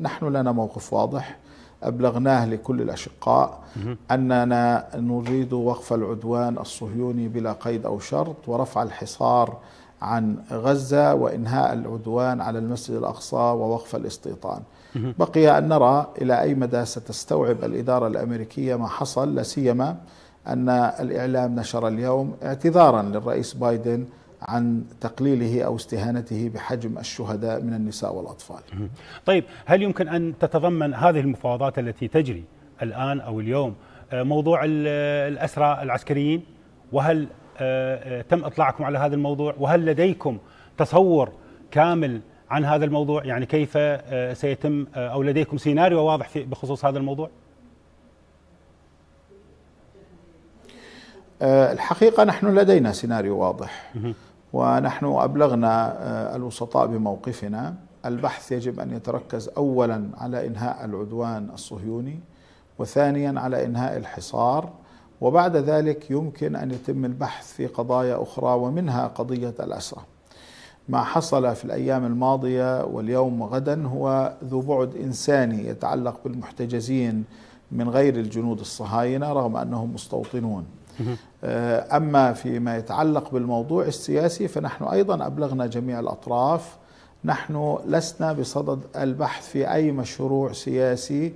نحن لنا موقف واضح أبلغناه لكل الأشقاء أننا نريد وقف العدوان الصهيوني بلا قيد أو شرط ورفع الحصار عن غزة وإنهاء العدوان على المسجد الأقصى ووقف الاستيطان بقي أن نرى إلى أي مدى ستستوعب الإدارة الأمريكية ما حصل لسيما أن الإعلام نشر اليوم اعتذارا للرئيس بايدن عن تقليله أو استهانته بحجم الشهداء من النساء والأطفال طيب هل يمكن أن تتضمن هذه المفاوضات التي تجري الآن أو اليوم آه، موضوع الأسرى العسكريين وهل آه، آه، تم إطلاعكم على هذا الموضوع وهل لديكم تصور كامل عن هذا الموضوع يعني كيف سيتم أو لديكم سيناريو واضح بخصوص هذا الموضوع الحقيقة نحن لدينا سيناريو واضح ونحن أبلغنا آه، الوسطاء بموقفنا البحث يجب أن يتركز أولا على إنهاء العدوان الصهيوني وثانيا على إنهاء الحصار وبعد ذلك يمكن أن يتم البحث في قضايا أخرى ومنها قضية الأسرة ما حصل في الأيام الماضية واليوم وغدا هو ذو بعد إنساني يتعلق بالمحتجزين من غير الجنود الصهاينة رغم أنهم مستوطنون آه، أما فيما يتعلق بالموضوع السياسي فنحن أيضا أبلغنا جميع الأطراف نحن لسنا بصدد البحث في أي مشروع سياسي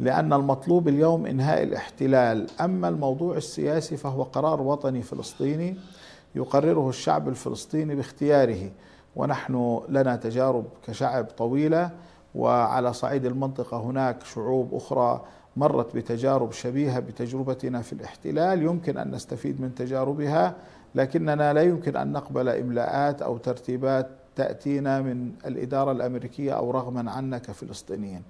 لأن المطلوب اليوم إنهاء الاحتلال أما الموضوع السياسي فهو قرار وطني فلسطيني يقرره الشعب الفلسطيني باختياره ونحن لنا تجارب كشعب طويله وعلى صعيد المنطقة هناك شعوب أخرى مرت بتجارب شبيهة بتجربتنا في الاحتلال يمكن أن نستفيد من تجاربها لكننا لا يمكن أن نقبل إملاءات أو ترتيبات تأتينا من الإدارة الأمريكية أو رغما عنا كفلسطينيين